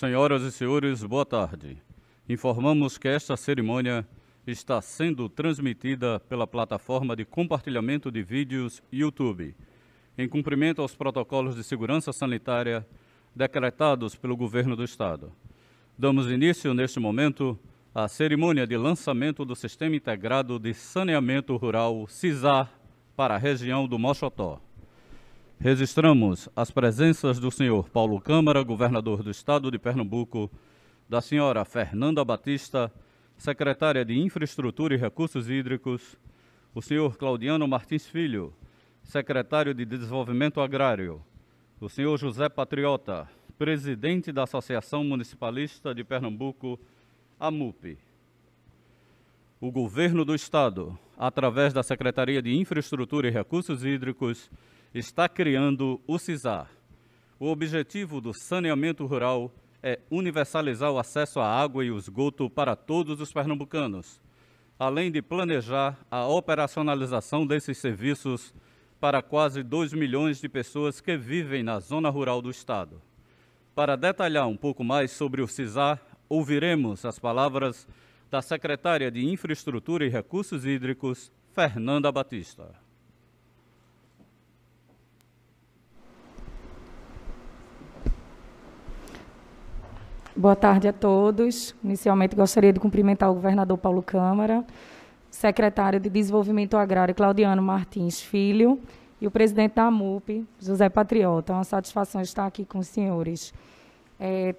Senhoras e senhores, boa tarde. Informamos que esta cerimônia está sendo transmitida pela plataforma de compartilhamento de vídeos YouTube, em cumprimento aos protocolos de segurança sanitária decretados pelo Governo do Estado. Damos início, neste momento, à cerimônia de lançamento do Sistema Integrado de Saneamento Rural CISAR para a região do Mochotó. Registramos as presenças do senhor Paulo Câmara, governador do estado de Pernambuco, da senhora Fernanda Batista, secretária de Infraestrutura e Recursos Hídricos, o senhor Claudiano Martins Filho, secretário de Desenvolvimento Agrário, o senhor José Patriota, presidente da Associação Municipalista de Pernambuco, AMUP. O governo do estado, através da Secretaria de Infraestrutura e Recursos Hídricos, está criando o CISAR. O objetivo do saneamento rural é universalizar o acesso à água e o esgoto para todos os pernambucanos, além de planejar a operacionalização desses serviços para quase 2 milhões de pessoas que vivem na zona rural do Estado. Para detalhar um pouco mais sobre o CISAR, ouviremos as palavras da secretária de Infraestrutura e Recursos Hídricos, Fernanda Batista. Boa tarde a todos. Inicialmente gostaria de cumprimentar o governador Paulo Câmara, secretário de Desenvolvimento Agrário Claudiano Martins Filho e o presidente da MUP, José Patriota. É uma satisfação estar aqui com os senhores. É,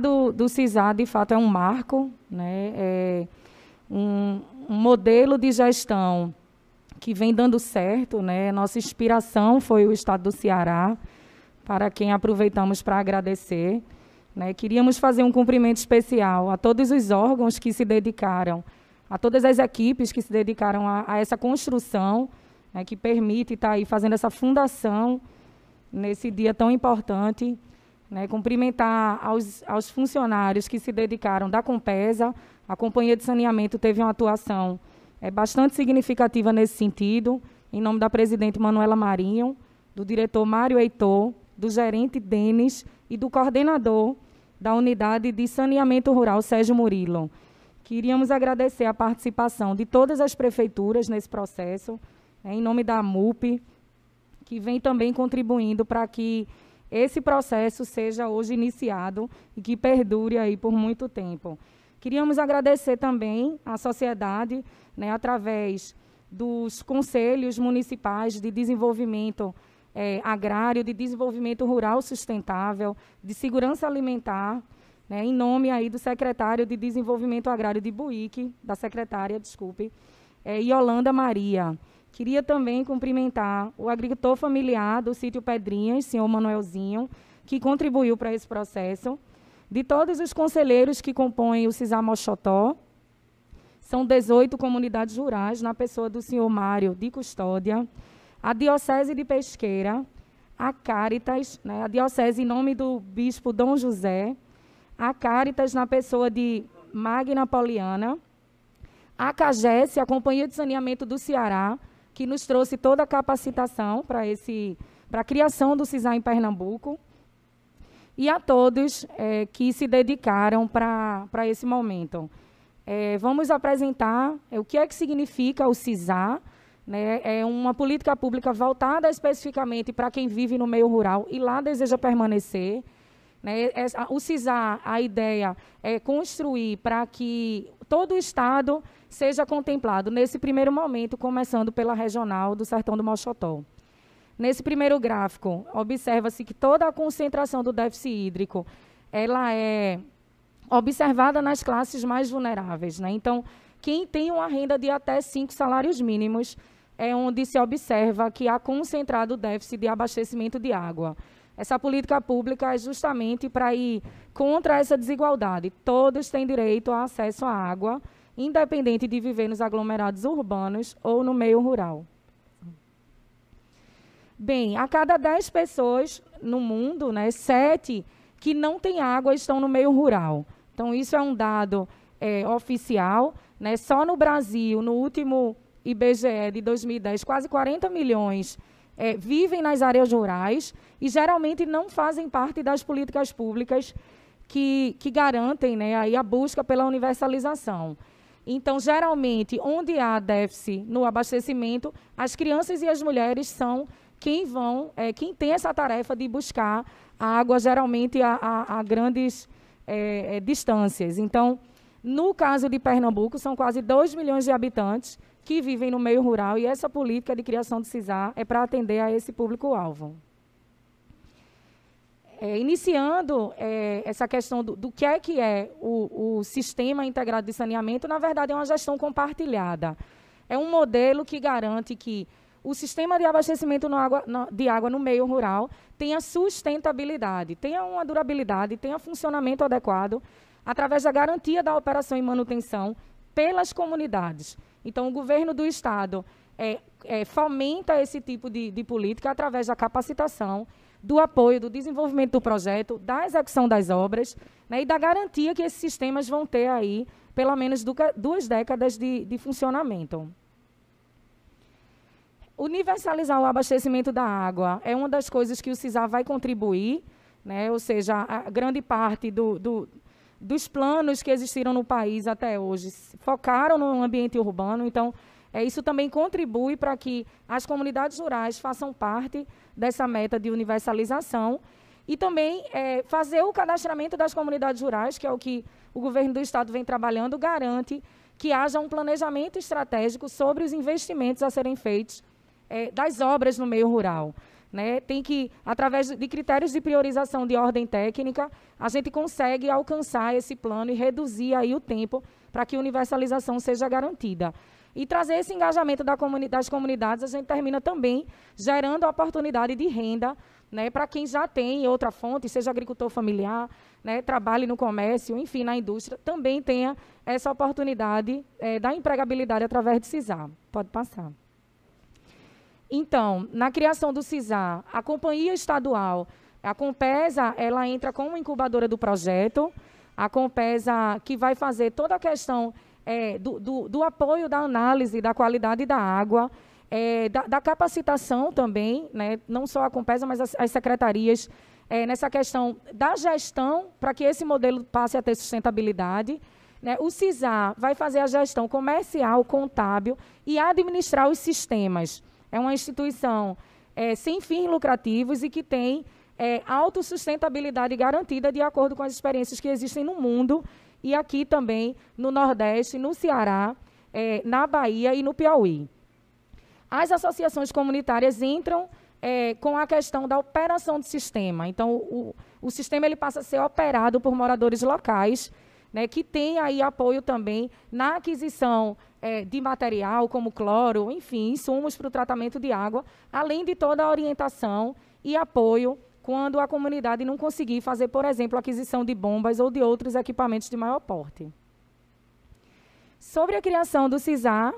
do, do de fato, é um marco, né? É um, um modelo de gestão que vem dando certo. Né? Nossa inspiração foi o estado do Ceará, para quem aproveitamos para agradecer. Né? Queríamos fazer um cumprimento especial a todos os órgãos que se dedicaram, a todas as equipes que se dedicaram a, a essa construção, né, que permite estar tá aí fazendo essa fundação nesse dia tão importante. Né, cumprimentar aos, aos funcionários que se dedicaram da Compesa. A Companhia de Saneamento teve uma atuação é, bastante significativa nesse sentido, em nome da presidente Manuela Marinho, do diretor Mário Heitor, do gerente Denis e do coordenador da Unidade de Saneamento Rural Sérgio Murilo. Queríamos agradecer a participação de todas as prefeituras nesse processo, né, em nome da MUP, que vem também contribuindo para que esse processo seja hoje iniciado e que perdure aí por muito tempo. Queríamos agradecer também à sociedade, né, através dos conselhos municipais de desenvolvimento é, agrário, de desenvolvimento rural sustentável, de segurança alimentar, né, em nome aí do secretário de Desenvolvimento Agrário de Buíque, da secretária, desculpe, é, Yolanda Maria. Queria também cumprimentar o agricultor familiar do sítio Pedrinhas, senhor Manuelzinho, que contribuiu para esse processo. De todos os conselheiros que compõem o CISA são 18 comunidades rurais, na pessoa do senhor Mário de Custódia, a Diocese de Pesqueira, a Caritas, né, a Diocese em nome do Bispo Dom José, a Caritas na pessoa de Magna Poliana, a CAGES, a Companhia de Saneamento do Ceará, que nos trouxe toda a capacitação para esse para a criação do CISA em Pernambuco, e a todos é, que se dedicaram para esse momento. É, vamos apresentar eh, o que é que significa o CISA, né? É uma política pública voltada especificamente para quem vive no meio rural e lá deseja permanecer. Né? O CISAR, a ideia é construir para que todo o Estado seja contemplado, nesse primeiro momento, começando pela regional do Sertão do Mochotó. Nesse primeiro gráfico, observa-se que toda a concentração do déficit hídrico ela é observada nas classes mais vulneráveis. Né? Então, quem tem uma renda de até cinco salários mínimos é onde se observa que há concentrado déficit de abastecimento de água. Essa política pública é justamente para ir contra essa desigualdade. Todos têm direito ao acesso à água, independente de viver nos aglomerados urbanos ou no meio rural. Bem, a cada 10 pessoas no mundo, né, 7 que não têm água estão no meio rural. Então, isso é um dado é, oficial. Né? Só no Brasil, no último IBGE de 2010, quase 40 milhões é, vivem nas áreas rurais e geralmente não fazem parte das políticas públicas que, que garantem né, aí a busca pela universalização. Então, geralmente, onde há déficit no abastecimento, as crianças e as mulheres são quem vão, é, quem tem essa tarefa de buscar a água, geralmente a, a, a grandes é, distâncias. Então, no caso de Pernambuco, são quase 2 milhões de habitantes que vivem no meio rural e essa política de criação de CISAR é para atender a esse público-alvo. É, iniciando é, essa questão do, do, que é que é o, o sistema integrado de saneamento, na verdade é uma gestão compartilhada. É um modelo que garante que o sistema de abastecimento água, de água no meio rural tenha sustentabilidade, tenha uma durabilidade, tenha funcionamento adequado, através da garantia da operação e manutenção pelas comunidades. Então, o governo do Estado é, é, fomenta esse tipo de, de política através da capacitação, do apoio, do desenvolvimento do projeto, da execução das obras né, e da garantia que esses sistemas vão ter aí pelo menos duas décadas de, de funcionamento. Universalizar o abastecimento da água é uma das coisas que o CISA vai contribuir, né, ou seja, a grande parte do, do dos planos que existiram no país até hoje. Focaram no ambiente urbano, então é, isso também contribui para que as comunidades rurais façam parte dessa meta de universalização e também é, fazer o cadastramento das comunidades rurais, que é o que o governo do estado vem trabalhando, garante que haja um planejamento estratégico sobre os investimentos a serem feitos é, das obras no meio rural né, tem que, através de critérios de priorização de ordem técnica, a gente consegue alcançar esse plano e reduzir aí o tempo para que a universalização seja garantida. E trazer esse engajamento da comuni das comunidades, a gente termina também gerando oportunidade de renda né, para quem já tem outra fonte, seja agricultor familiar, né, trabalhe no comércio, enfim, na indústria, também tenha essa oportunidade é, da empregabilidade através de CISAR. Pode passar. Então, na criação do CISAR, a companhia estadual, a Compesa, ela entra como incubadora do projeto, a Compesa que vai fazer toda a questão é, do, do, do, apoio da análise da qualidade da água, é, da, da, capacitação também, né, não só a Compesa, mas as, as secretarias, é, nessa questão da gestão, para que esse modelo passe a ter sustentabilidade. Né, o CISAR vai fazer a gestão comercial, contábil e administrar os sistemas. É uma instituição é, sem fins lucrativos e que tem é, autossustentabilidade garantida de acordo com as experiências que existem no mundo e aqui também no Nordeste, no Ceará, é, na Bahia e no Piauí. As associações comunitárias entram é, com a questão da operação do sistema. Então, o, o sistema ele passa a ser operado por moradores locais né, que tem aí apoio também na aquisição é, de material como cloro, enfim, insumos para o tratamento de água, além de toda a orientação e apoio quando a comunidade não conseguir fazer, por exemplo, aquisição de bombas ou de outros equipamentos de maior porte. Sobre a criação do CISAR,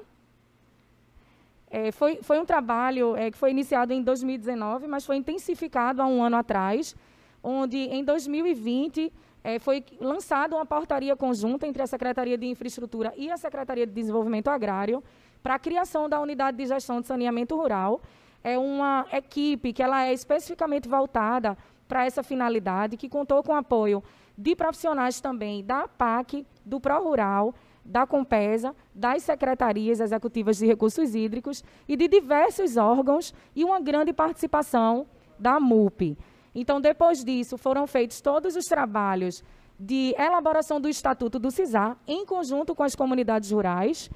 é, foi, foi um trabalho é, que foi iniciado em 2019, mas foi intensificado há um ano atrás, onde em 2020 é, foi lançada uma portaria conjunta entre a Secretaria de Infraestrutura e a Secretaria de Desenvolvimento Agrário para a criação da Unidade de Gestão de Saneamento Rural. É uma equipe que ela é especificamente voltada para essa finalidade, que contou com o apoio de profissionais também da PAC, do Rural, da Compesa, das secretarias executivas de recursos hídricos e de diversos órgãos e uma grande participação da MUP. Então, depois disso, foram feitos todos os trabalhos de elaboração do Estatuto do CISAR, em conjunto com as comunidades rurais,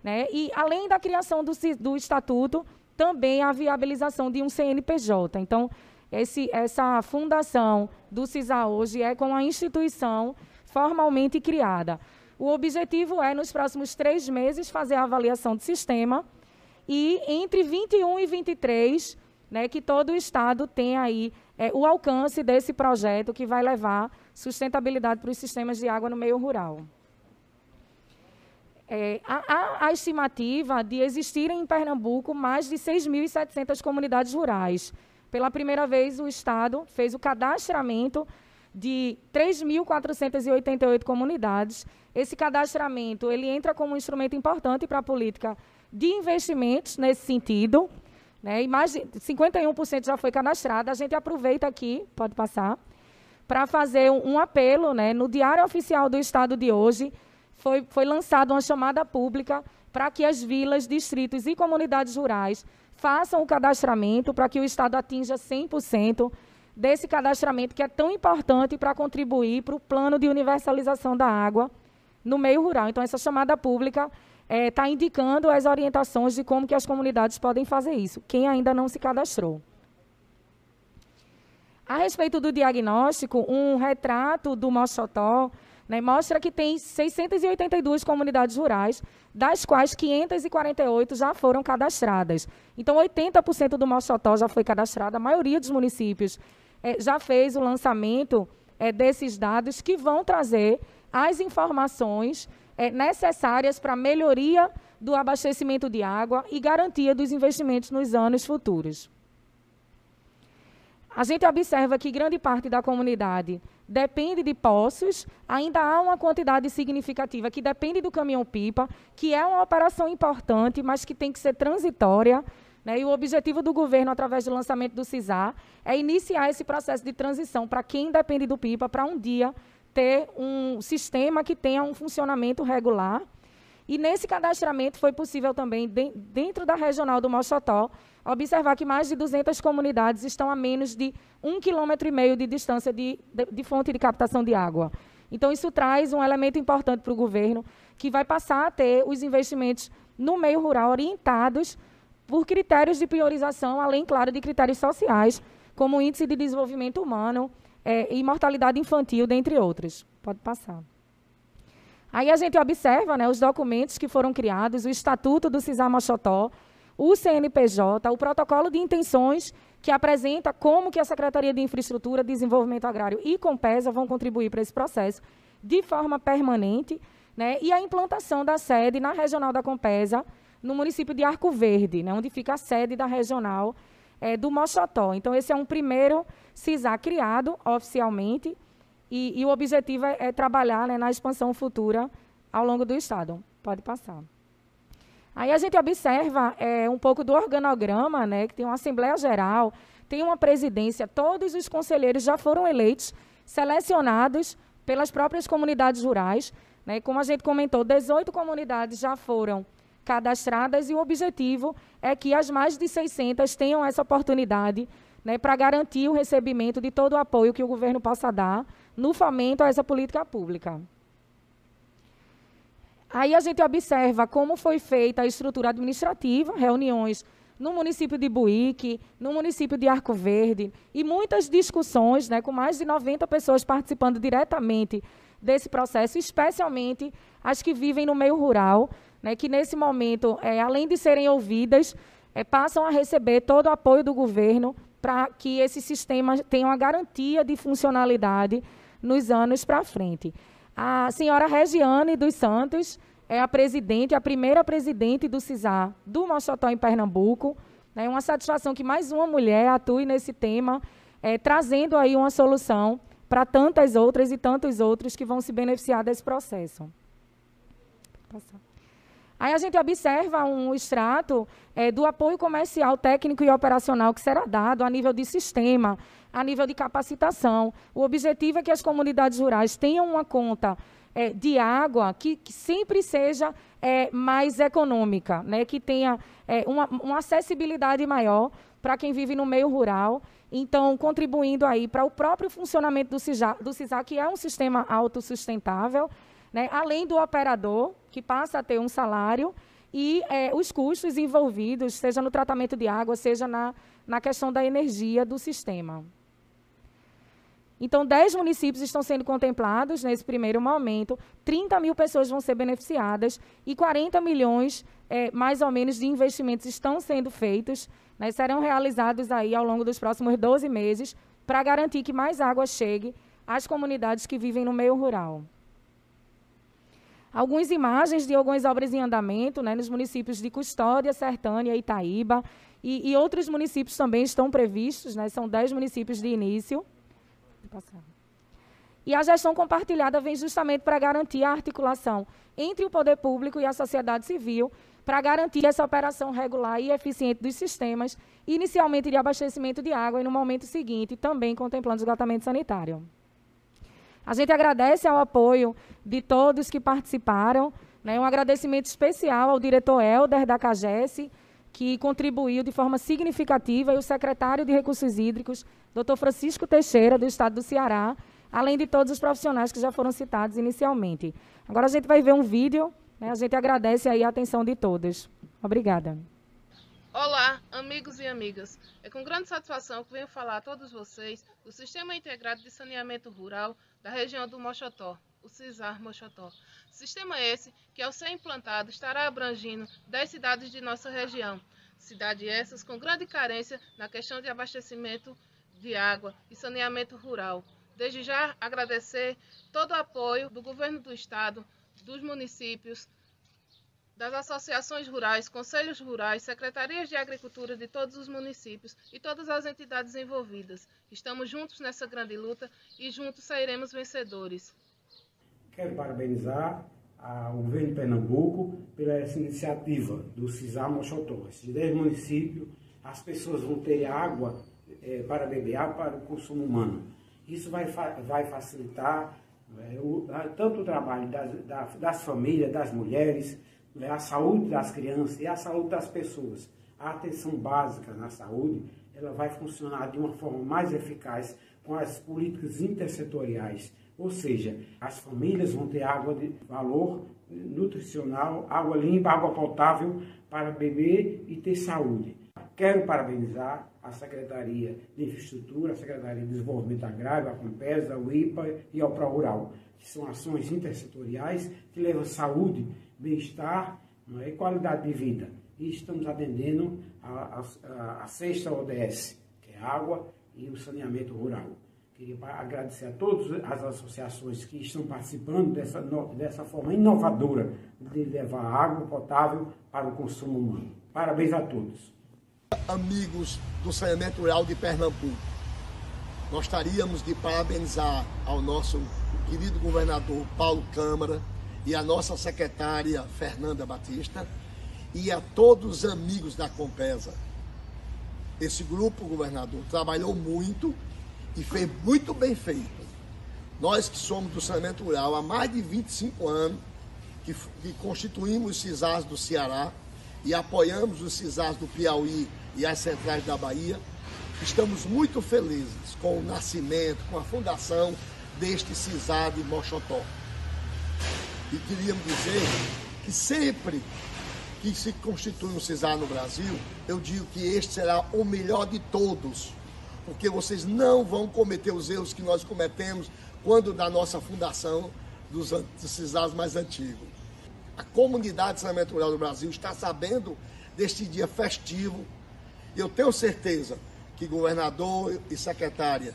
né? e além da criação do, do Estatuto, também a viabilização de um CNPJ. Então, esse, essa fundação do CISA hoje é com a instituição formalmente criada. O objetivo é, nos próximos três meses, fazer a avaliação de sistema e entre 21 e 23, né, que todo o Estado tenha aí é, o alcance desse projeto que vai levar sustentabilidade para os sistemas de água no meio rural. É, há, a estimativa de existirem em Pernambuco mais de 6.700 comunidades rurais. Pela primeira vez, o Estado fez o cadastramento de 3.488 comunidades. Esse cadastramento ele entra como um instrumento importante para a política de investimentos nesse sentido. Né? E mais 51% já foi cadastrado A gente aproveita aqui, pode passar, para fazer um, um apelo. Né? No Diário Oficial do Estado de hoje, foi, foi lançada uma chamada pública para que as vilas, distritos e comunidades rurais façam o cadastramento para que o Estado atinja 100% desse cadastramento que é tão importante para contribuir para o plano de universalização da água no meio rural. Então, essa chamada pública está é, tá indicando as orientações de como que as comunidades podem fazer isso, quem ainda não se cadastrou. A respeito do diagnóstico, um retrato do Mochotó né, mostra que tem 682 comunidades rurais, das quais 548 já foram cadastradas. Então, 80% do Mochotó já foi cadastrado, a maioria dos municípios é, já fez o lançamento é, desses dados que vão trazer as informações é, necessárias para a melhoria do abastecimento de água e garantia dos investimentos nos anos futuros. A gente observa que grande parte da comunidade depende de poços, ainda há uma quantidade significativa que depende do caminhão-pipa, que é uma operação importante, mas que tem que ser transitória. Né? E o objetivo do governo, através do lançamento do CISAR, é iniciar esse processo de transição para quem depende do pipa, para um dia ter um sistema que tenha um funcionamento regular. E nesse cadastramento foi possível também, de, dentro da regional do Mochotó, observar que mais de 200 comunidades estão a menos de um quilômetro e meio de distância de, de, de fonte de captação de água. Então, isso traz um elemento importante para o governo, que vai passar a ter os investimentos no meio rural orientados por critérios de priorização, além, claro, de critérios sociais, como o índice de desenvolvimento humano, é, e mortalidade infantil, dentre outras. Pode passar. Aí a gente observa né, os documentos que foram criados, o Estatuto do CISAR Machotó, o CNPJ, o Protocolo de Intenções, que apresenta como que a Secretaria de Infraestrutura, Desenvolvimento Agrário e Compesa vão contribuir para esse processo de forma permanente, né, e a implantação da sede na Regional da Compesa, no município de Arco Verde, né, onde fica a sede da Regional é, do Mossotó. Então, esse é um primeiro CISA criado oficialmente e, e o objetivo é, é trabalhar né, na expansão futura ao longo do Estado. Pode passar. Aí a gente observa é, um pouco do organograma, né, que tem uma Assembleia Geral, tem uma presidência, todos os conselheiros já foram eleitos, selecionados pelas próprias comunidades rurais. Né, como a gente comentou, 18 comunidades já foram eleitas cadastradas e o objetivo é que as mais de 600 tenham essa oportunidade né, para garantir o recebimento de todo o apoio que o governo possa dar no fomento a essa política pública. Aí a gente observa como foi feita a estrutura administrativa, reuniões no município de Buíque, no município de Arco Verde, e muitas discussões, né, com mais de 90 pessoas participando diretamente desse processo, especialmente as que vivem no meio rural, né, que nesse momento, é, além de serem ouvidas, é, passam a receber todo o apoio do governo para que esse sistema tenha uma garantia de funcionalidade nos anos para frente. A senhora Regiane dos Santos é a presidente, a primeira presidente do CISAR do Mochotó em Pernambuco. É uma satisfação que mais uma mulher atue nesse tema, é, trazendo aí uma solução para tantas outras e tantos outros que vão se beneficiar desse processo. Passar. Aí a gente observa um extrato é, do apoio comercial, técnico e operacional que será dado a nível de sistema, a nível de capacitação. O objetivo é que as comunidades rurais tenham uma conta é, de água que, que sempre seja é, mais econômica, né? que tenha é, uma, uma acessibilidade maior para quem vive no meio rural. Então, contribuindo aí para o próprio funcionamento do CISA, do CISA, que é um sistema autossustentável, né? além do operador, que passa a ter um salário e é, os custos envolvidos, seja no tratamento de água, seja na, na questão da energia do sistema. Então, 10 municípios estão sendo contemplados nesse primeiro momento, 30 mil pessoas vão ser beneficiadas e 40 milhões, é, mais ou menos, de investimentos estão sendo feitos, né, serão realizados aí ao longo dos próximos 12 meses para garantir que mais água chegue às comunidades que vivem no meio rural algumas imagens de algumas obras em andamento né, nos municípios de Custódia, Sertânia, Itaíba e, e outros municípios também estão previstos, né, são 10 municípios de início. E a gestão compartilhada vem justamente para garantir a articulação entre o poder público e a sociedade civil para garantir essa operação regular e eficiente dos sistemas, inicialmente de abastecimento de água e no momento seguinte também contemplando esgotamento sanitário. A gente agradece ao apoio de todos que participaram, né? um agradecimento especial ao diretor Helder da CAGES, que contribuiu de forma significativa, e o secretário de Recursos Hídricos, doutor Francisco Teixeira, do Estado do Ceará, além de todos os profissionais que já foram citados inicialmente. Agora a gente vai ver um vídeo, né? a gente agradece aí a atenção de todos. Obrigada. Olá, amigos e amigas. É com grande satisfação que venho falar a todos vocês do Sistema Integrado de Saneamento Rural da região do Mochotó, o CISAR Mochotó. Sistema esse que, ao ser implantado, estará abrangindo 10 cidades de nossa região. Cidades essas com grande carência na questão de abastecimento de água e saneamento rural. Desde já agradecer todo o apoio do governo do estado, dos municípios, das associações rurais, conselhos rurais, secretarias de agricultura de todos os municípios e todas as entidades envolvidas. Estamos juntos nessa grande luta e juntos sairemos vencedores. Quero parabenizar ao ah, governo de Pernambuco pela essa iniciativa do CISAR Mochotó. Esses 10 municípios, as pessoas vão ter água é, para beber, água para o consumo humano. Isso vai, vai facilitar é, o, ah, tanto o trabalho das, das famílias, das mulheres, né? a saúde das crianças e a saúde das pessoas. A atenção básica na saúde, ela vai funcionar de uma forma mais eficaz com as políticas intersetoriais, ou seja, as famílias vão ter água de valor nutricional, água limpa, água potável para beber e ter saúde. Quero parabenizar a Secretaria de Infraestrutura, a Secretaria de Desenvolvimento Agrário, a Compesa, o IPA e ao ProRural, que são ações intersetoriais que levam saúde bem-estar não é? e qualidade de vida. E estamos atendendo a, a, a sexta ODS, que é água e o saneamento rural. Queria agradecer a todas as associações que estão participando dessa, dessa forma inovadora de levar água potável para o consumo humano. Parabéns a todos. Amigos do saneamento rural de Pernambuco, gostaríamos de parabenizar ao nosso querido governador Paulo Câmara, e a nossa secretária Fernanda Batista e a todos os amigos da Compesa. Esse grupo, governador, trabalhou muito e fez muito bem feito. Nós que somos do saneamento rural há mais de 25 anos, que, que constituímos os CISAS do Ceará e apoiamos os CISAS do Piauí e as centrais da Bahia, estamos muito felizes com o nascimento, com a fundação deste CISA de Mochotó e queríamos dizer que sempre que se constitui um CISAR no Brasil, eu digo que este será o melhor de todos, porque vocês não vão cometer os erros que nós cometemos quando da nossa fundação dos, dos CISARs mais antigos. A comunidade saneamento rural do Brasil está sabendo deste dia festivo. e Eu tenho certeza que governador e secretária,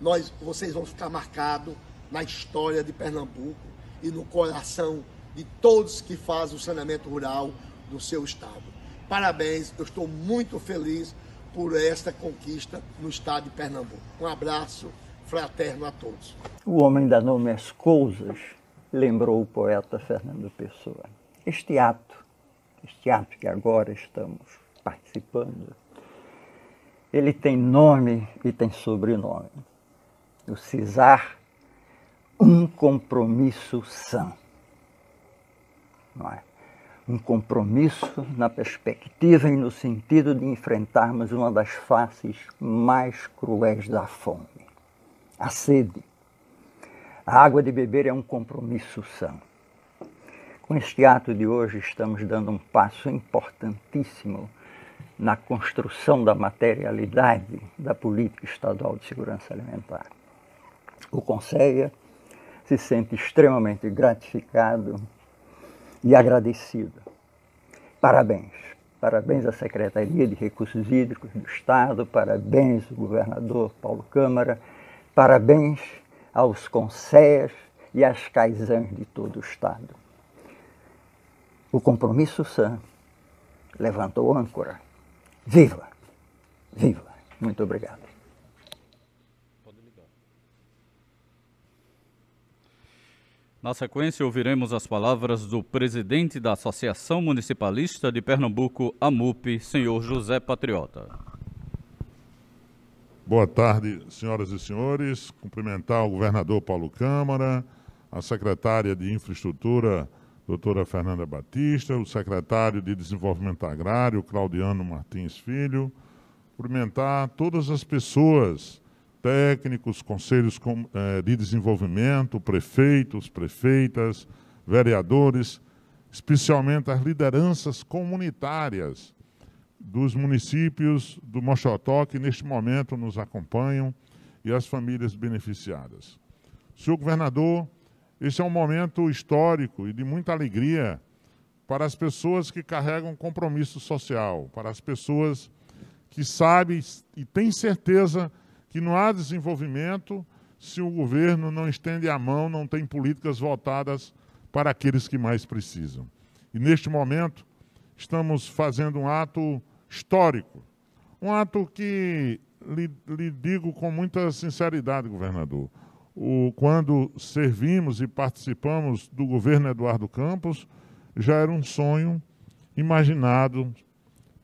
nós, vocês vão ficar marcados na história de Pernambuco e no coração de todos que fazem o saneamento rural do seu estado. Parabéns, eu estou muito feliz por esta conquista no estado de Pernambuco. Um abraço fraterno a todos. O homem dá nome às coisas, lembrou o poeta Fernando Pessoa. Este ato, este ato que agora estamos participando, ele tem nome e tem sobrenome. O CISAR um compromisso são Não é? Um compromisso na perspectiva e no sentido de enfrentarmos uma das faces mais cruéis da fome, a sede. A água de beber é um compromisso são Com este ato de hoje, estamos dando um passo importantíssimo na construção da materialidade da política estadual de segurança alimentar. O Conselho se sente extremamente gratificado e agradecido. Parabéns. Parabéns à Secretaria de Recursos Hídricos do Estado, parabéns ao governador Paulo Câmara, parabéns aos conselhos e às caisãs de todo o Estado. O compromisso SAM levantou âncora. Viva! Viva! Muito obrigado. Na sequência, ouviremos as palavras do presidente da Associação Municipalista de Pernambuco, AMUP, senhor José Patriota. Boa tarde, senhoras e senhores. Cumprimentar o governador Paulo Câmara, a secretária de Infraestrutura, doutora Fernanda Batista, o secretário de Desenvolvimento Agrário, Claudiano Martins Filho. Cumprimentar todas as pessoas técnicos, conselhos eh, de desenvolvimento, prefeitos, prefeitas, vereadores, especialmente as lideranças comunitárias dos municípios do Moxotó, que neste momento nos acompanham, e as famílias beneficiadas. Senhor governador, este é um momento histórico e de muita alegria para as pessoas que carregam compromisso social, para as pessoas que sabem e têm certeza que que não há desenvolvimento se o governo não estende a mão, não tem políticas voltadas para aqueles que mais precisam. E neste momento, estamos fazendo um ato histórico, um ato que lhe, lhe digo com muita sinceridade, governador. O, quando servimos e participamos do governo Eduardo Campos, já era um sonho imaginado,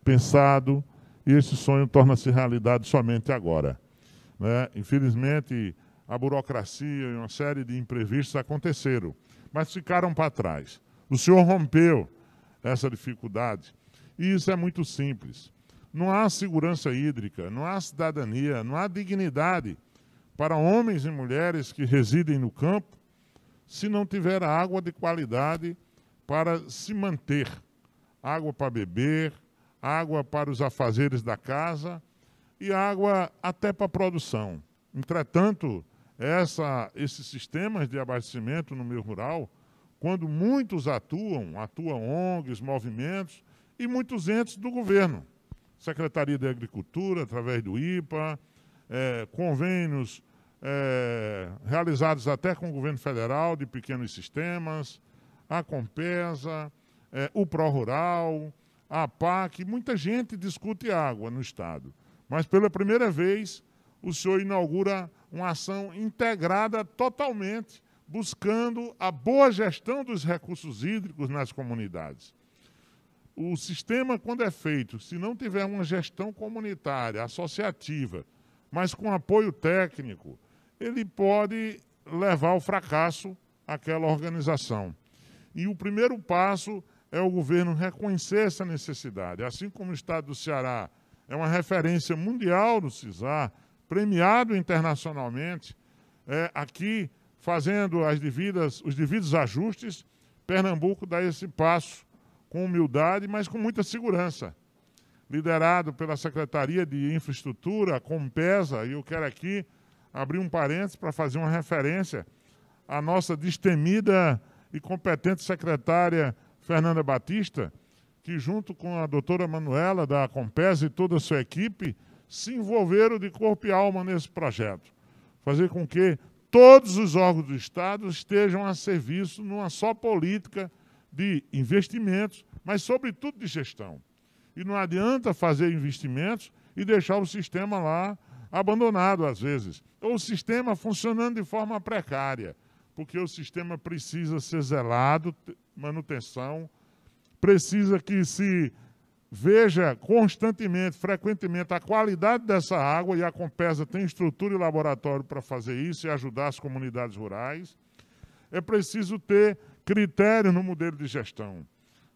pensado, e esse sonho torna-se realidade somente agora. Né? Infelizmente, a burocracia e uma série de imprevistos aconteceram, mas ficaram para trás. O senhor rompeu essa dificuldade. E isso é muito simples. Não há segurança hídrica, não há cidadania, não há dignidade para homens e mulheres que residem no campo se não tiver água de qualidade para se manter. Água para beber, água para os afazeres da casa e água até para produção. Entretanto, essa, esses sistemas de abastecimento no meio rural, quando muitos atuam, atuam ONGs, movimentos, e muitos entes do governo. Secretaria da Agricultura, através do IPA, é, convênios é, realizados até com o governo federal de pequenos sistemas, a Compesa, é, o Pró Rural, a PAC, muita gente discute água no Estado. Mas pela primeira vez, o senhor inaugura uma ação integrada totalmente, buscando a boa gestão dos recursos hídricos nas comunidades. O sistema, quando é feito, se não tiver uma gestão comunitária, associativa, mas com apoio técnico, ele pode levar ao fracasso aquela organização. E o primeiro passo é o governo reconhecer essa necessidade. Assim como o Estado do Ceará é uma referência mundial no CISAR, premiado internacionalmente, é, aqui fazendo as devidas, os devidos ajustes, Pernambuco dá esse passo com humildade, mas com muita segurança. Liderado pela Secretaria de Infraestrutura, Compesa, e eu quero aqui abrir um parênteses para fazer uma referência à nossa destemida e competente secretária Fernanda Batista, que junto com a doutora Manuela da Compes e toda a sua equipe, se envolveram de corpo e alma nesse projeto. Fazer com que todos os órgãos do Estado estejam a serviço numa só política de investimentos, mas sobretudo de gestão. E não adianta fazer investimentos e deixar o sistema lá abandonado às vezes, ou o sistema funcionando de forma precária, porque o sistema precisa ser zelado, manutenção, precisa que se veja constantemente, frequentemente, a qualidade dessa água, e a Compesa tem estrutura e laboratório para fazer isso e ajudar as comunidades rurais. É preciso ter critério no modelo de gestão.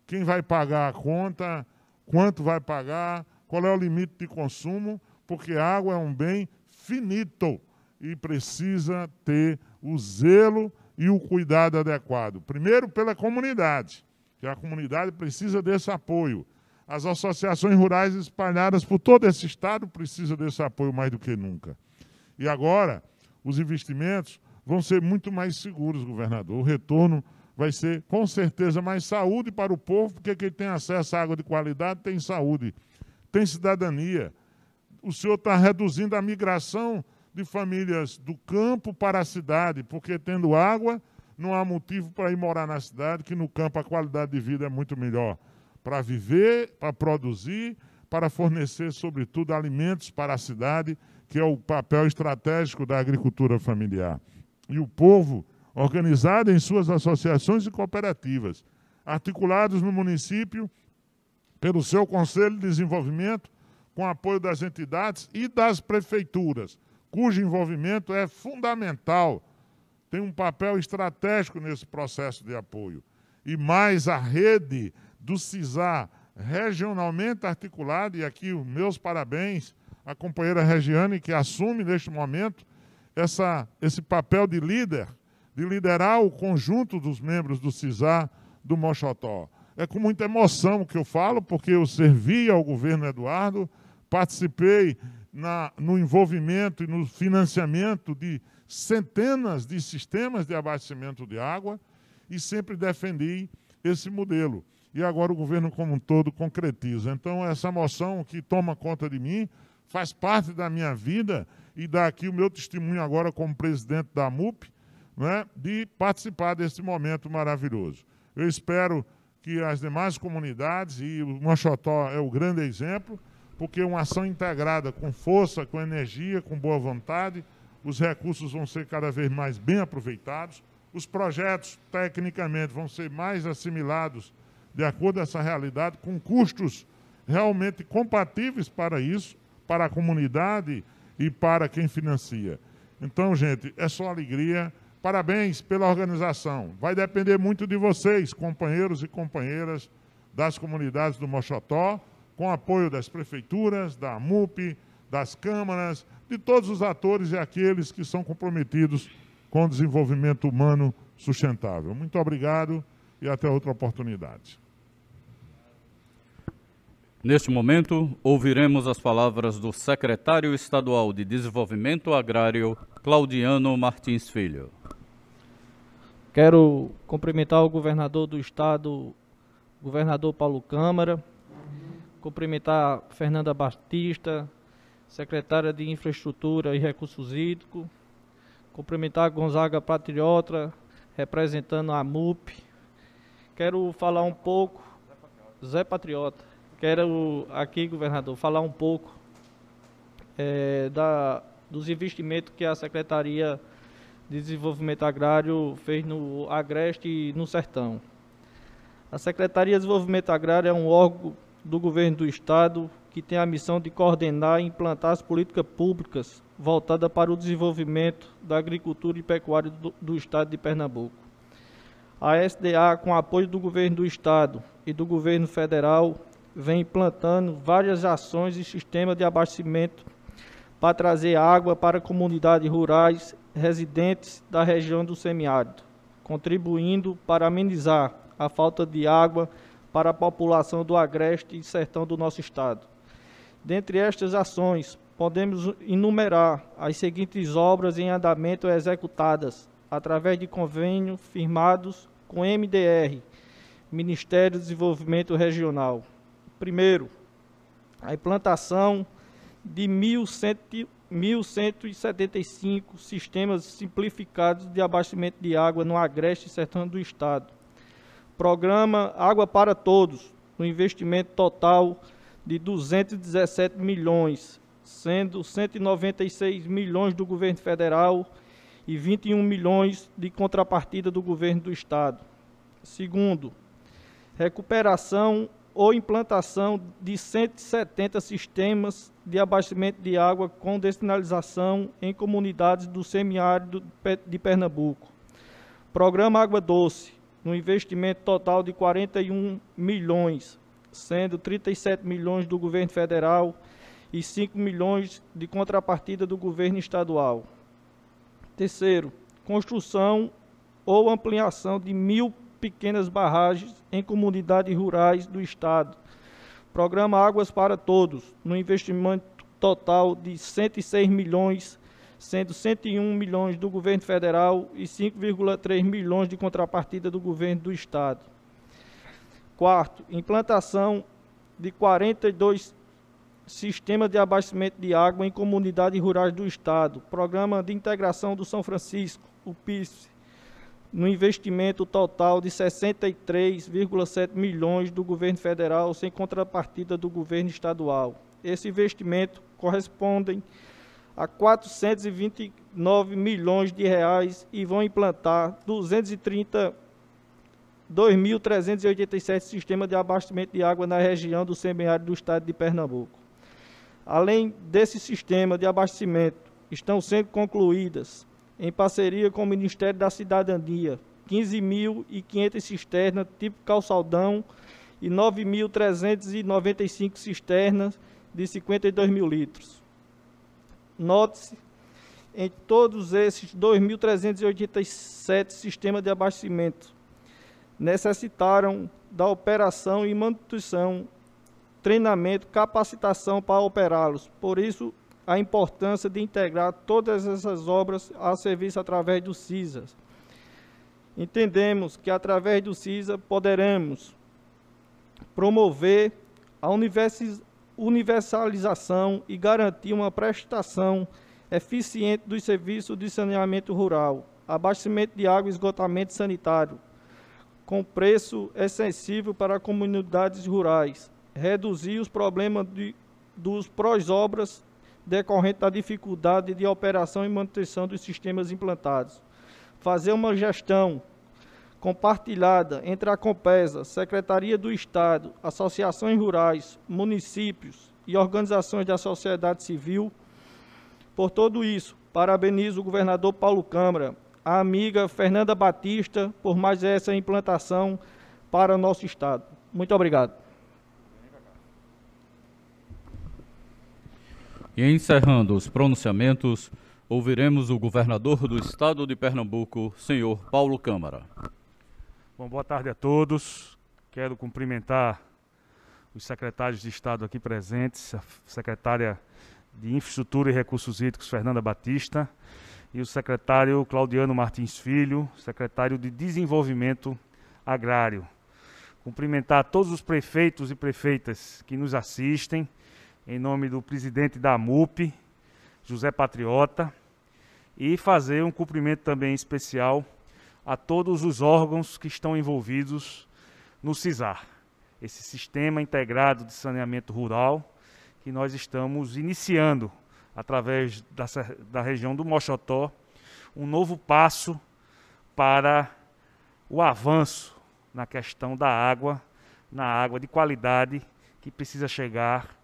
Quem vai pagar a conta, quanto vai pagar, qual é o limite de consumo, porque a água é um bem finito e precisa ter o zelo e o cuidado adequado. Primeiro, pela comunidade que a comunidade precisa desse apoio. As associações rurais espalhadas por todo esse estado precisam desse apoio mais do que nunca. E agora, os investimentos vão ser muito mais seguros, governador. O retorno vai ser, com certeza, mais saúde para o povo, porque quem tem acesso à água de qualidade tem saúde, tem cidadania. O senhor está reduzindo a migração de famílias do campo para a cidade, porque tendo água, não há motivo para ir morar na cidade, que no campo a qualidade de vida é muito melhor. Para viver, para produzir, para fornecer, sobretudo, alimentos para a cidade, que é o papel estratégico da agricultura familiar. E o povo, organizado em suas associações e cooperativas, articulados no município pelo seu Conselho de Desenvolvimento, com apoio das entidades e das prefeituras, cujo envolvimento é fundamental tem um papel estratégico nesse processo de apoio. E mais a rede do CISAR, regionalmente articulada, e aqui os meus parabéns à companheira Regiane, que assume neste momento essa, esse papel de líder, de liderar o conjunto dos membros do CISAR do Mochotó. É com muita emoção que eu falo, porque eu servi ao governo Eduardo, participei na, no envolvimento e no financiamento de centenas de sistemas de abastecimento de água e sempre defendi esse modelo. E agora o governo como um todo concretiza. Então, essa moção que toma conta de mim faz parte da minha vida e dá aqui o meu testemunho agora como presidente da MUP, né, de participar desse momento maravilhoso. Eu espero que as demais comunidades, e o Mochotó é o grande exemplo, porque é uma ação integrada com força, com energia, com boa vontade, os recursos vão ser cada vez mais bem aproveitados, os projetos tecnicamente vão ser mais assimilados de acordo com essa realidade, com custos realmente compatíveis para isso, para a comunidade e para quem financia. Então, gente, é só alegria. Parabéns pela organização. Vai depender muito de vocês, companheiros e companheiras das comunidades do Mochotó, com apoio das prefeituras, da MUP, das câmaras, de todos os atores e aqueles que são comprometidos com o desenvolvimento humano sustentável. Muito obrigado e até outra oportunidade. Neste momento, ouviremos as palavras do secretário estadual de Desenvolvimento Agrário, Claudiano Martins Filho. Quero cumprimentar o governador do estado, governador Paulo Câmara, cumprimentar Fernanda Batista, secretária de Infraestrutura e Recursos Hídricos, cumprimentar Gonzaga Patriota, representando a MUP. Quero falar um pouco, Zé Patriota, quero aqui, governador, falar um pouco é, da, dos investimentos que a Secretaria de Desenvolvimento Agrário fez no Agreste e no Sertão. A Secretaria de Desenvolvimento Agrário é um órgão do governo do estado que tem a missão de coordenar e implantar as políticas públicas voltadas para o desenvolvimento da agricultura e pecuária do, do estado de Pernambuco. A SDA, com apoio do governo do estado e do governo federal, vem implantando várias ações e sistemas de abastecimento para trazer água para comunidades rurais residentes da região do semiárido, contribuindo para amenizar a falta de água para a população do Agreste e Sertão do nosso Estado. Dentre estas ações, podemos enumerar as seguintes obras em andamento executadas através de convênios firmados com MDR, Ministério do Desenvolvimento Regional. Primeiro, a implantação de 1.175 sistemas simplificados de abastecimento de água no Agreste e Sertão do Estado Programa Água para Todos, um investimento total de 217 milhões, sendo 196 milhões do governo federal e 21 milhões de contrapartida do governo do estado. Segundo, recuperação ou implantação de 170 sistemas de abastecimento de água com destinalização em comunidades do semiárido de Pernambuco. Programa Água Doce, no investimento total de 41 milhões, sendo 37 milhões do governo federal e 5 milhões de contrapartida do governo estadual. Terceiro, construção ou ampliação de mil pequenas barragens em comunidades rurais do Estado. Programa Águas para Todos, no investimento total de 106 milhões sendo 101 milhões do governo federal e 5,3 milhões de contrapartida do governo do estado. Quarto, implantação de 42 sistemas de abastecimento de água em comunidades rurais do estado, programa de integração do São Francisco, o PIS, no investimento total de 63,7 milhões do governo federal sem contrapartida do governo estadual. Esse investimento correspondem a 429 milhões de reais e vão implantar 232.387 sistemas de abastecimento de água na região do semiárido do estado de Pernambuco. Além desse sistema de abastecimento, estão sendo concluídas, em parceria com o Ministério da Cidadania, 15.500 cisternas tipo calçadão e 9.395 cisternas de 52 mil litros. Note-se em todos esses 2.387 sistemas de abastecimento necessitaram da operação e manutenção, treinamento, capacitação para operá-los. Por isso, a importância de integrar todas essas obras a serviço através do CISA. Entendemos que através do CISA poderemos promover a universalização e garantir uma prestação eficiente dos serviços de saneamento rural, abastecimento de água e esgotamento sanitário, com preço excessivo para comunidades rurais, reduzir os problemas de, dos prós-obras decorrente da dificuldade de operação e manutenção dos sistemas implantados, fazer uma gestão compartilhada entre a Compesa, Secretaria do Estado, associações rurais, municípios e organizações da sociedade civil. Por tudo isso, parabenizo o governador Paulo Câmara, a amiga Fernanda Batista, por mais essa implantação para o nosso Estado. Muito obrigado. E encerrando os pronunciamentos, ouviremos o governador do Estado de Pernambuco, senhor Paulo Câmara. Bom, boa tarde a todos. Quero cumprimentar os secretários de Estado aqui presentes, a secretária de Infraestrutura e Recursos Hídricos, Fernanda Batista, e o secretário Claudiano Martins Filho, secretário de Desenvolvimento Agrário. Cumprimentar todos os prefeitos e prefeitas que nos assistem, em nome do presidente da MUP, José Patriota, e fazer um cumprimento também especial a todos os órgãos que estão envolvidos no CISAR, esse Sistema Integrado de Saneamento Rural, que nós estamos iniciando através da, da região do Moxotó, um novo passo para o avanço na questão da água, na água de qualidade que precisa chegar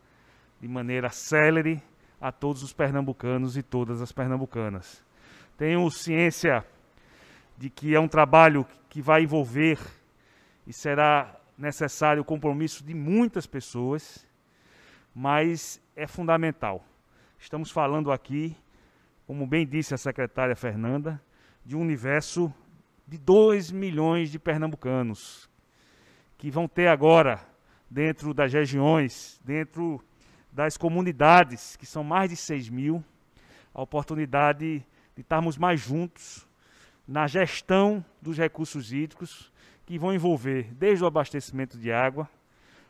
de maneira célere a todos os pernambucanos e todas as pernambucanas. Tenho ciência de que é um trabalho que vai envolver e será necessário o compromisso de muitas pessoas, mas é fundamental. Estamos falando aqui, como bem disse a secretária Fernanda, de um universo de 2 milhões de pernambucanos que vão ter agora, dentro das regiões, dentro das comunidades, que são mais de 6 mil, a oportunidade de estarmos mais juntos na gestão dos recursos hídricos, que vão envolver desde o abastecimento de água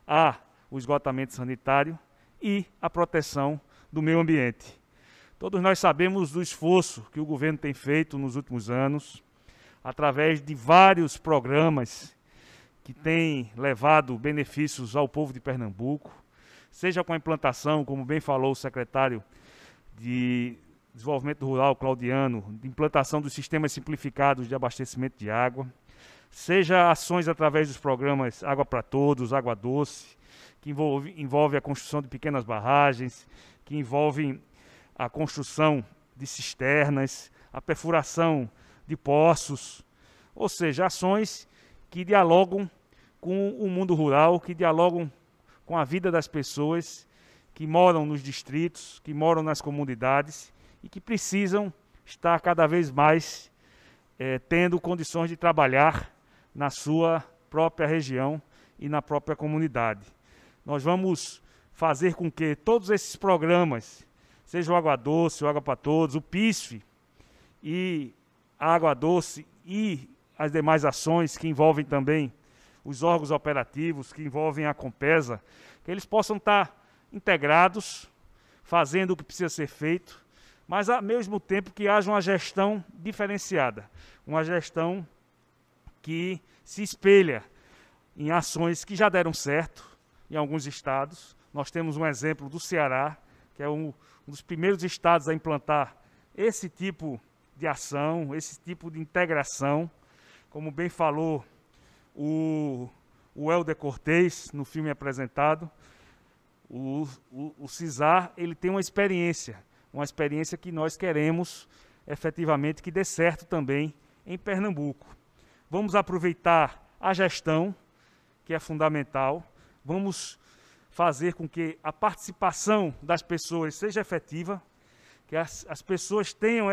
a o esgotamento sanitário e a proteção do meio ambiente. Todos nós sabemos do esforço que o governo tem feito nos últimos anos, através de vários programas que têm levado benefícios ao povo de Pernambuco, seja com a implantação, como bem falou o secretário de desenvolvimento rural claudiano, implantação dos sistemas simplificados de abastecimento de água, seja ações através dos programas Água para Todos, Água Doce, que envolve, envolve a construção de pequenas barragens, que envolve a construção de cisternas, a perfuração de poços, ou seja, ações que dialogam com o mundo rural, que dialogam com a vida das pessoas que moram nos distritos, que moram nas comunidades e que precisam estar cada vez mais eh, tendo condições de trabalhar na sua própria região e na própria comunidade. Nós vamos fazer com que todos esses programas, seja o Água Doce, o Água para Todos, o PISF e a Água Doce e as demais ações que envolvem também os órgãos operativos, que envolvem a Compesa, que eles possam estar integrados, fazendo o que precisa ser feito mas ao mesmo tempo que haja uma gestão diferenciada, uma gestão que se espelha em ações que já deram certo em alguns estados. Nós temos um exemplo do Ceará, que é um, dos primeiros estados a implantar esse tipo de ação, esse tipo de integração. Como bem falou o, o Helder Cortez no filme apresentado, o, o, o CISAR ele tem uma experiência uma experiência que nós queremos efetivamente que dê certo também em Pernambuco. Vamos aproveitar a gestão, que é fundamental, vamos fazer com que a participação das pessoas seja efetiva, que as, as pessoas tenham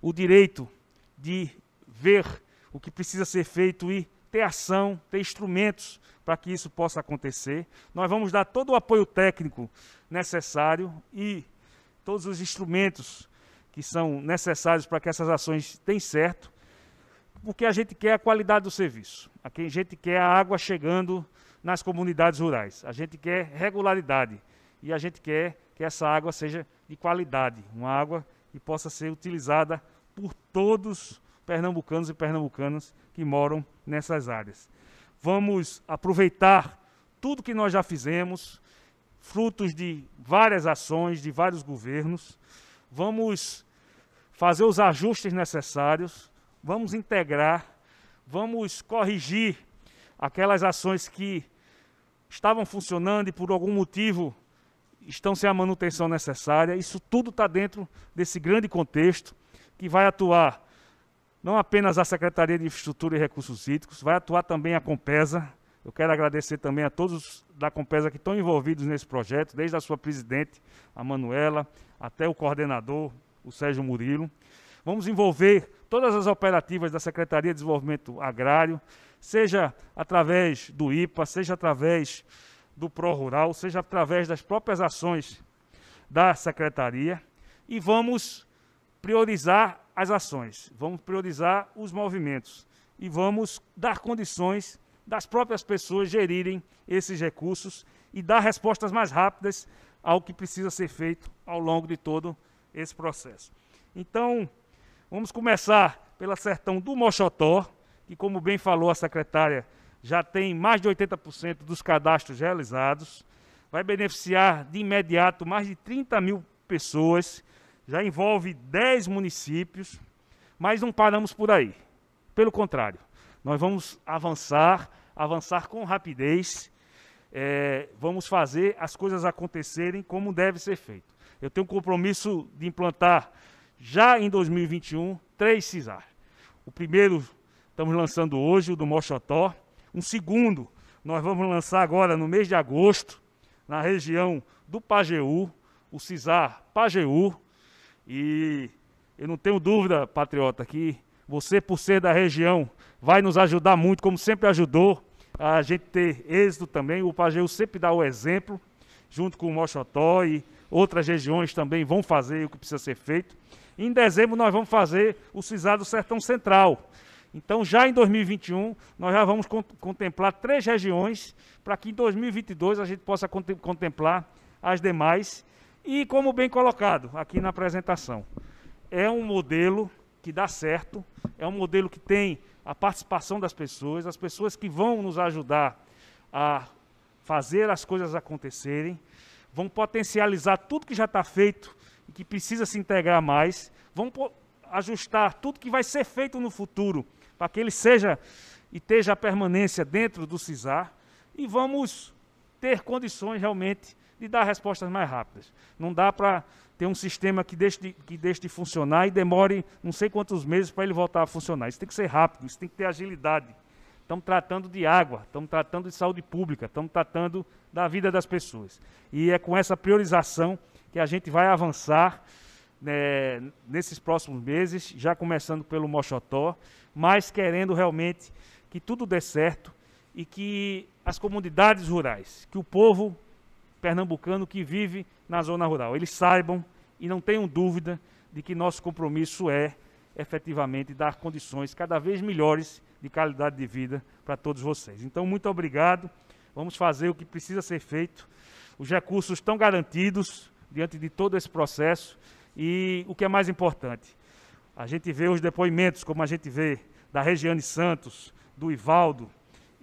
o direito de ver o que precisa ser feito e ter ação, ter instrumentos para que isso possa acontecer. Nós vamos dar todo o apoio técnico necessário e todos os instrumentos que são necessários para que essas ações deem certo, porque a gente quer a qualidade do serviço, a gente quer a água chegando nas comunidades rurais, a gente quer regularidade e a gente quer que essa água seja de qualidade, uma água que possa ser utilizada por todos pernambucanos e pernambucanas que moram nessas áreas. Vamos aproveitar tudo que nós já fizemos, frutos de várias ações de vários governos. Vamos fazer os ajustes necessários, vamos integrar, vamos corrigir aquelas ações que estavam funcionando e por algum motivo estão sem a manutenção necessária. Isso tudo está dentro desse grande contexto que vai atuar não apenas a Secretaria de Infraestrutura e Recursos Hídricos, vai atuar também a Compesa, eu quero agradecer também a todos da Compesa que estão envolvidos nesse projeto, desde a sua presidente, a Manuela, até o coordenador, o Sérgio Murilo. Vamos envolver todas as operativas da Secretaria de Desenvolvimento Agrário, seja através do IPA, seja através do Pró-Rural, seja através das próprias ações da Secretaria. E vamos priorizar as ações, vamos priorizar os movimentos e vamos dar condições das próprias pessoas gerirem esses recursos e dar respostas mais rápidas ao que precisa ser feito ao longo de todo esse processo. Então, vamos começar pela sertão do Mochotó, que, como bem falou a secretária, já tem mais de 80% dos cadastros realizados, vai beneficiar de imediato mais de 30 mil pessoas, já envolve 10 municípios, mas não paramos por aí. Pelo contrário, nós vamos avançar, avançar com rapidez, é, vamos fazer as coisas acontecerem como deve ser feito. Eu tenho um compromisso de implantar já em 2021 três CISAR. O primeiro estamos lançando hoje, o do Mochotó. Um segundo nós vamos lançar agora no mês de agosto, na região do Pajeú, o CISAR Pajeú. E eu não tenho dúvida, patriota, que você, por ser da região, vai nos ajudar muito, como sempre ajudou a gente ter êxito também. O Pajeu sempre dá o exemplo, junto com o Mochotó e outras regiões também vão fazer o que precisa ser feito. Em dezembro, nós vamos fazer o CISA do Sertão Central. Então, já em 2021, nós já vamos contemplar três regiões, para que em 2022 a gente possa contemplar as demais. E, como bem colocado aqui na apresentação, é um modelo que dá certo, é um modelo que tem a participação das pessoas, as pessoas que vão nos ajudar a fazer as coisas acontecerem, vão potencializar tudo que já está feito e que precisa se integrar mais, vão ajustar tudo que vai ser feito no futuro para que ele seja e esteja a permanência dentro do CISAR e vamos ter condições realmente de dar respostas mais rápidas. Não dá para tem um sistema que deixe, de, que deixe de funcionar e demore não sei quantos meses para ele voltar a funcionar. Isso tem que ser rápido, isso tem que ter agilidade. Estamos tratando de água, estamos tratando de saúde pública, estamos tratando da vida das pessoas. E é com essa priorização que a gente vai avançar né, nesses próximos meses, já começando pelo Mochotó, mas querendo realmente que tudo dê certo e que as comunidades rurais, que o povo pernambucano que vive na zona rural. Eles saibam e não tenham dúvida de que nosso compromisso é efetivamente dar condições cada vez melhores de qualidade de vida para todos vocês. Então, muito obrigado. Vamos fazer o que precisa ser feito. Os recursos estão garantidos diante de todo esse processo e o que é mais importante, a gente vê os depoimentos, como a gente vê da Regiane Santos, do Ivaldo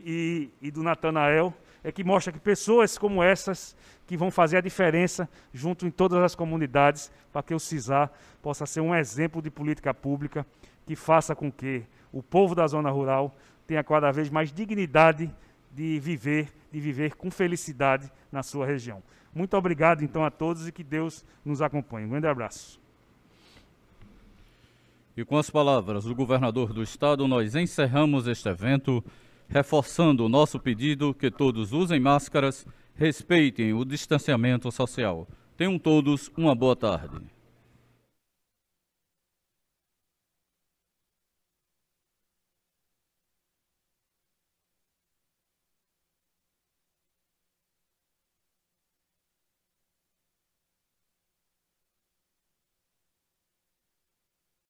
e, e do Natanael, é que mostra que pessoas como essas que vão fazer a diferença junto em todas as comunidades para que o CISAR possa ser um exemplo de política pública que faça com que o povo da zona rural tenha cada vez mais dignidade de viver, de viver com felicidade na sua região. Muito obrigado então a todos e que Deus nos acompanhe. Um grande abraço. E com as palavras do governador do estado, nós encerramos este evento reforçando o nosso pedido que todos usem máscaras, respeitem o distanciamento social. Tenham todos uma boa tarde.